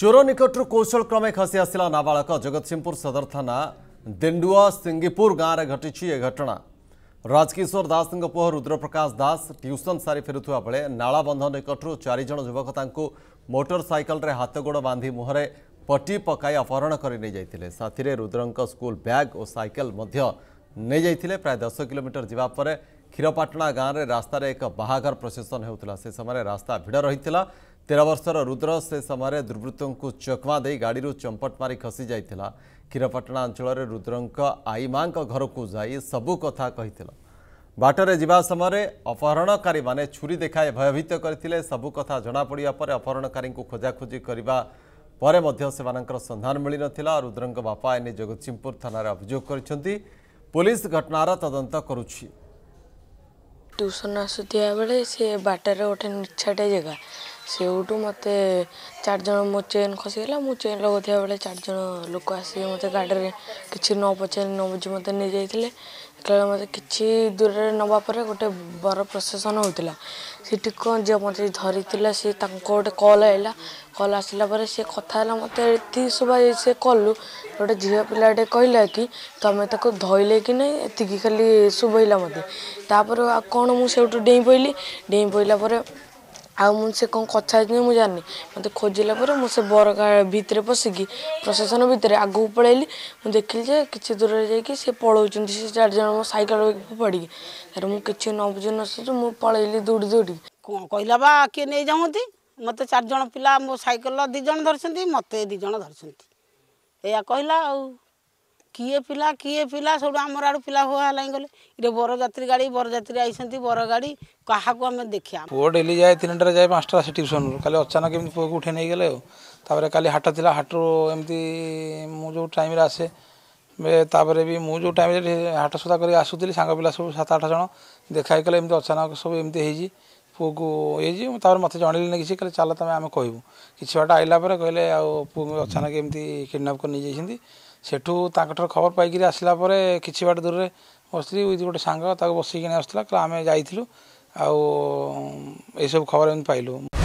चोर निकटर कौशल क्रमे खसी आसला नाबाक जगत सिंहपुर सदर थाना देंडुआ सिंगीपुर गाँव में घटी ए घटना राजकिशोर दास पुह रुद्रप्रकाश दास ट्यूशन सारी फेरुवा बेले नालाबंध निकटू चारिज युवक मोटर सैकल हाथ गोड़ बांधि मुहर पटी पक अपहरण कर रुद्र स्कूल ब्याग और सैकेल नहीं जाते प्राय दस कोमीटर जावापर क्षीरपाटना गाँव में रास्त एक बाहाघर प्रसेसन होता से समय रास्ता भिड़ रही है तेह्र वर्ष से समय दुर्वृत्त दे गाडी चम्पट मारि खाइला क्षीरपटना अञ्चल रुद्रको आई मारको सबु कथा बाटर जावा समय अपहरणकारी मैंने छुरी देखा भयभीत गरि कथा जना पडा अपहरणकारी खोजाखोजी गर्दापर सन्धान ना रुद्र बापा ए जगतसिंहपुर थान अभियोग गरिन्छ पुलिस घटन तद करुच्छी ଟ୍ୟୁସନ୍ ଆସୁଥିବା ବେଳେ ସିଏ ବାଟରେ ଗୋଟେ ନିଛାଟେ ଜାଗା ସେଇଠୁ ମୋତେ ଚାରିଜଣ ମୋ ଚେନ୍ ଖସିଗଲା ମୁଁ ଚେନ୍ ଲଗାଉଥିବା ବେଳେ ଚାରିଜଣ ଲୋକ ଆସିକି ମୋତେ ଗାଡ଼ିରେ କିଛି ନ ପଚାରି ନ ବୁଝି ମୋତେ ନେଇଯାଇଥିଲେ ସେତେବେଳେ ମୋତେ କିଛି ଦୂରରେ ନେବା ପରେ ଗୋଟେ ବର ପ୍ରସେସନ୍ ହେଉଥିଲା ସେଠି କ'ଣ ଯିଏ ମୋତେ ଧରିଥିଲା ସେ ତାଙ୍କ ଗୋଟେ କଲ୍ ଆସିଲା କଲ୍ ଆସିଲା ପରେ ସିଏ କଥା ହେଲା ମୋତେ ଏତିକି ଶୁଭା ସେ କଲୁ ଗୋଟେ ଝିଅ ପିଲାଟେ କହିଲା କି ତୁମେ ତାକୁ ଧୋଇଲେ କି ନାହିଁ ଏତିକି ଖାଲି ଶୁଭଇଲା ମୋତେ ତାପରେ ଆଉ କ'ଣ ମୁଁ ସେଇଠୁ ଡେଇଁ ପଇଲି ଡେଇଁ ପଇଲା ପରେ ଆଉ ମୁଁ ସେ କ'ଣ କଥା ହେଇଥିଲି ମୁଁ ଜାଣିନି ମୋତେ ଖୋଜିଲା ପରେ ମୁଁ ସେ ବର ଭିତରେ ପଶିକି ପ୍ରଶାସନ ଭିତରେ ଆଗକୁ ପଳାଇଲି ମୁଁ ଦେଖିଲି ଯେ କିଛି ଦୂରରେ ଯାଇକି ସେ ପଳାଉଛନ୍ତି ସେ ଚାରିଜଣ ମୋ ସାଇକେଲ ପଡ଼ିକି ତାର ମୁଁ କିଛି ନ ବୁଝି ନ ସୁଝି ମୁଁ ପଳାଇଲି ଦୌଡ଼ି ଦୌଡ଼ି କ'ଣ କହିଲା ବା କିଏ ନେଇଯାଉଛନ୍ତି ମୋତେ ଚାରିଜଣ ପିଲା ମୋ ସାଇକେଲ ଦୁଇ ଜଣ ଧରିଛନ୍ତି ମୋତେ ଦୁଇ ଜଣ ଧରିଛନ୍ତି ଏଇଆ କହିଲା ଆଉ କିଏ ପିଲା କିଏ ପିଲା ସେଇଠୁ ଆମର ଆଡ଼ୁ ପିଲା ହୁଆ ହେଲାଇଁ ଗଲେ ଇରେ ବରଯାତ୍ରୀ ଗାଡ଼ି ବରଯାତ୍ରୀ ଆଇଛନ୍ତି ବରଗାଡ଼ି କାହାକୁ ଆମେ ଦେଖିବା ପୁଅ ଡେଲି ଯାଏ ତିନିଟାରେ ଯାଏ ପାଞ୍ଚଟା ସେ ଟ୍ୟୁସନ୍ରୁ କାଲି ଅଚାନକ କେମିତି ପୁଅକୁ ଉଠେଇ ନେଇଗଲେ ଆଉ ତାପରେ କାଲି ହାଟ ଥିଲା ହାଟରୁ ଏମିତି ମୁଁ ଯେଉଁ ଟାଇମ୍ରେ ଆସେ ତାପରେ ବି ମୁଁ ଯେଉଁ ଟାଇମ୍ରେ ହାଟ ସଦା କରି ଆସୁଥିଲି ସାଙ୍ଗ ପିଲା ସବୁ ସାତ ଆଠ ଜଣ ଦେଖା ହେଇଗଲେ ଏମିତି ଅଚାନକ ସବୁ ଏମିତି ହେଇଛି ପୁଅକୁ ଇଏ ଯିବ ତାପରେ ମୋତେ ଜଣେଇଲେନି କିଛି କହିଲେ ଚାଲ ତମେ ଆମେ କହିବୁ କିଛି ବାଟ ଆସିଲା ପରେ କହିଲେ ଆଉ ପୁଅ ଅଚାନକ ଏମିତି କିଡ଼ନାପ୍ କରି ନେଇଯାଇଛନ୍ତି ସେଠୁ ତାଙ୍କଠାରୁ ଖବର ପାଇକିରି ଆସିଲା ପରେ କିଛି ବାଟ ଦୂରରେ ବସିଥିଲି ଉଇଥି ଗୋଟେ ସାଙ୍ଗ ତାକୁ ବସିକି ଆସୁଥିଲା କହିଲେ ଆମେ ଯାଇଥିଲୁ ଆଉ ଏସବୁ ଖବର ଏମିତି ପାଇଲୁ